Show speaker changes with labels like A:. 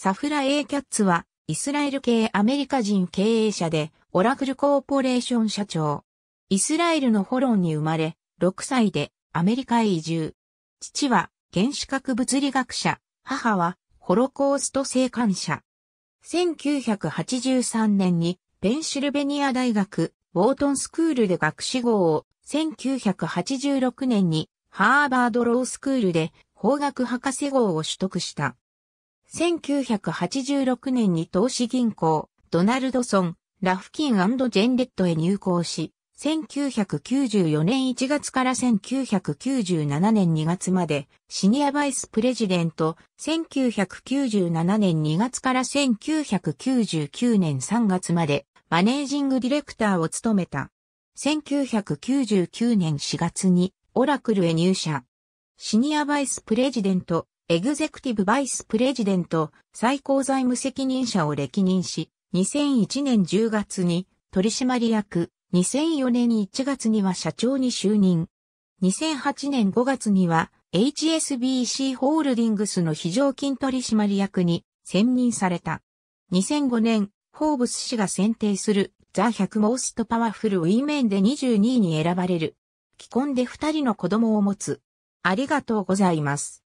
A: サフラ A キャッツは、イスラエル系アメリカ人経営者で、オラクルコーポレーション社長。イスラエルのホロンに生まれ、6歳でアメリカへ移住。父は原子核物理学者、母はホロコースト生還者。1983年にペンシルベニア大学ウォートンスクールで学士号を、1986年にハーバードロースクールで法学博士号を取得した。1986年に投資銀行、ドナルドソン、ラフキンジェンレットへ入行し、1994年1月から1997年2月までシニアバイスプレジデント、1997年2月から1999年3月までマネージングディレクターを務めた。1999年4月にオラクルへ入社。シニアバイスプレジデント、エグゼクティブバイスプレジデント、最高財務責任者を歴任し、2001年10月に取締役、2004年1月には社長に就任。2008年5月には HSBC ホールディングスの非常勤取締役に選任された。2005年、フォーブス氏が選定するザ・100モーストパワフルウィーメンで22位に選ばれる。既婚で2人の子供を持つ。ありがとうございます。